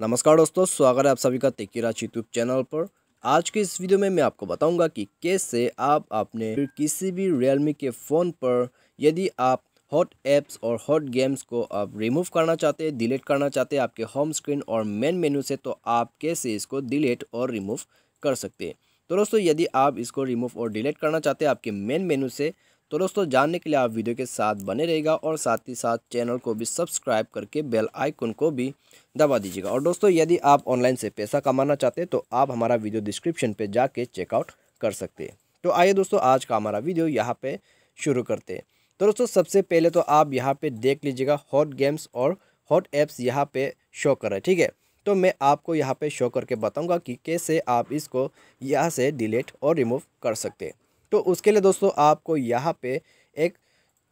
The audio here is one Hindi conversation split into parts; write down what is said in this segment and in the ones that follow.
नमस्कार दोस्तों स्वागत है आप सभी का तेकी यूट्यूब चैनल पर आज के इस वीडियो में मैं आपको बताऊंगा कि कैसे आप अपने किसी भी रियलमी के फ़ोन पर यदि आप हॉट ऐप्स और हॉट गेम्स को आप रिमूव करना चाहते हैं डिलीट करना चाहते हैं आपके होम स्क्रीन और मेन मेन्यू से तो आप कैसे इसको डिलीट और रिमूव कर सकते हैं तो दोस्तों यदि आप इसको रिमूव और डिलीट करना चाहते हैं आपके मेन मेन्यू से तो दोस्तों जानने के लिए आप वीडियो के साथ बने रहेगा और साथ ही साथ चैनल को भी सब्सक्राइब करके बेल आइकन को भी दबा दीजिएगा और दोस्तों यदि आप ऑनलाइन से पैसा कमाना चाहते हैं तो आप हमारा वीडियो डिस्क्रिप्शन पर जाके चेकआउट कर सकते हैं तो आइए दोस्तों आज का हमारा वीडियो यहाँ पर शुरू करते हैं तो दोस्तों सबसे पहले तो आप यहाँ पर देख लीजिएगा हॉट गेम्स और हॉट ऐप्स यहाँ पर शो कर रहे ठीक है तो मैं आपको यहाँ पे शो करके बताऊँगा कि कैसे आप इसको यहाँ से डिलीट और रिमूव कर सकते हैं तो उसके लिए दोस्तों आपको यहाँ पे एक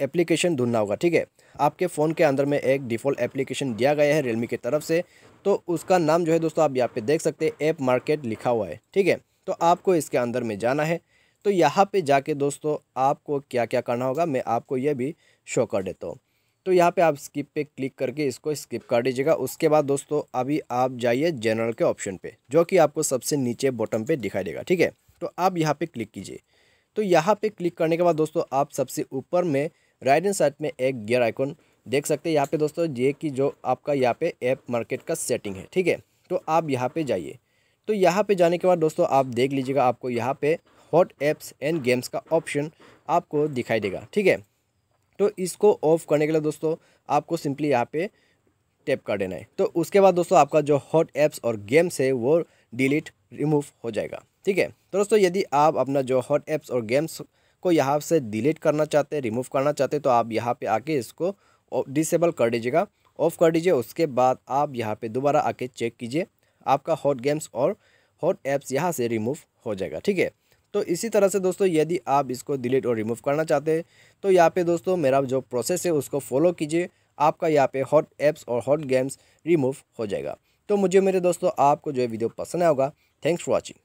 एप्लीकेशन ढूंढना होगा ठीक है आपके फ़ोन के अंदर में एक डिफ़ॉल्ट एप्लीकेशन दिया गया है रियलमी की तरफ से तो उसका नाम जो है दोस्तों आप यहाँ पे देख सकते हैं ऐप मार्केट लिखा हुआ है ठीक है तो आपको इसके अंदर में जाना है तो यहाँ पे जाके दोस्तों आपको क्या क्या करना होगा मैं आपको यह भी शो कर देता हूँ तो यहाँ पे आप स्किप पे क्लिक करके इसको स्किप कर दीजिएगा उसके बाद दोस्तों अभी आप जाइए जनरल के ऑप्शन पे जो कि आपको सबसे नीचे बॉटम पे दिखाई देगा ठीक है तो आप यहाँ पे क्लिक कीजिए तो यहाँ पे क्लिक करने के बाद दोस्तों आप सबसे ऊपर में राइट हैंड साइड में एक गियर आइकॉन देख सकते हैं यहाँ पे दोस्तों ये कि जो आपका यहाँ पे ऐप मार्केट का सेटिंग है ठीक है तो आप यहाँ पे जाइए तो यहाँ पे जाने के बाद दोस्तों आप देख लीजिएगा आपको यहाँ पे हॉट ऐप्स एंड गेम्स का ऑप्शन आपको दिखाई देगा ठीक है तो इसको ऑफ करने के लिए दोस्तों आपको सिंपली यहाँ पर टैप कर देना है तो उसके बाद दोस्तों आपका जो हॉट ऐप्स और गेम्स है वो डिलीट रिमूव हो जाएगा ठीक है तो दोस्तों यदि आप अपना जो हॉट ऐप्स और गेम्स को यहाँ से डिलीट करना चाहते हैं रिमूव करना चाहते हैं तो आप यहाँ पे आके इसको डिसेबल कर दीजिएगा ऑफ़ कर दीजिए उसके बाद आप यहाँ पे दोबारा आके चेक कीजिए आपका हॉट गेम्स और हॉट ऐप्स यहाँ से रिमूव हो जाएगा ठीक है तो इसी तरह से दोस्तों यदि आप इसको डिलीट और रिमूव करना चाहते हैं तो यहाँ पर दोस्तों मेरा जो प्रोसेस है उसको फॉलो कीजिए आपका यहाँ पर हॉट ऐप्स और हॉट गेम्स रिमूव हो जाएगा तो मुझे मेरे दोस्तों आपको जो वीडियो पसंद आएगा थैंक्स फॉर वॉचिंग